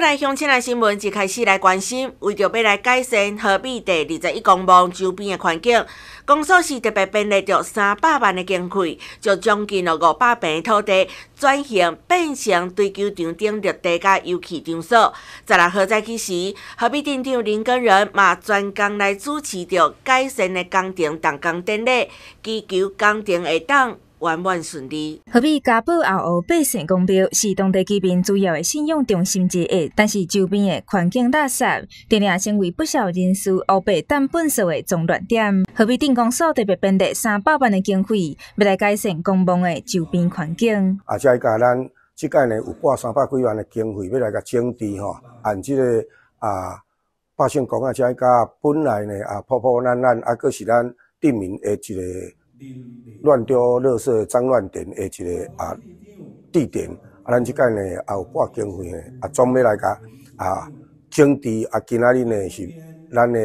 来乡亲来新闻，一开始来关心，为着要来改善河滨第二十一公墓周边的环境，公所是特别编列着三百万的经费，就将近了五百平的土地转型变成堆球场顶绿地下游戏场所。十六号早起时，河滨镇长林根仁嘛专工来主持着改善的工程动工典礼，祈求工程会当。完完顺利。何必家暴后湖百姓公标是当地居民主要的信用中心之一，但是周边的环境垃圾，竟然成为不少人士后背丢本色的重乱点。何必定光所特别编列三百万的经费，要来改善公共的周边环境。啊，再加咱即个呢有挂三百几万的经费要来甲整治吼，按即个啊百姓讲啊，即个本来呢啊破破烂烂，啊，搁是咱定民的一个。乱丢垃圾、脏乱点，的一个啊地点啊，咱即间呢也有花经费的啊，专门来甲啊整治啊。今仔日呢是咱的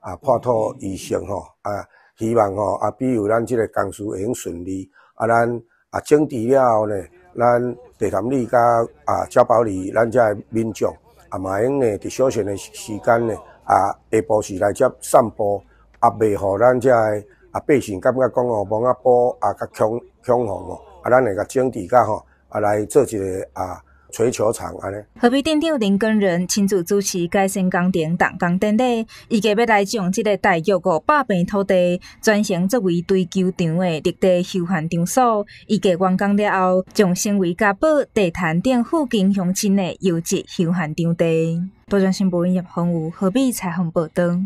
啊破土仪式吼啊，希望吼啊，比如咱即个江苏会用顺利啊，咱啊整治了后呢，咱地坛里加啊交保里咱这民众啊嘛用呢，伫休闲的时时间呢啊下晡时来接散步，啊未好咱这。啊，百姓感觉讲哦，王阿波啊，较强强红哦，啊，咱会较整治较吼，啊，来做一个啊。锤球场安尼，河北店长林根仁亲自主持改善工程动工典礼，伊计要来将即个大约五百平土地转型作为堆球场的绿地休闲场所。伊计完工了后，将成为甲宝地坛店附近乡亲的优质休闲场地。多张新闻业宏武河北采访报道。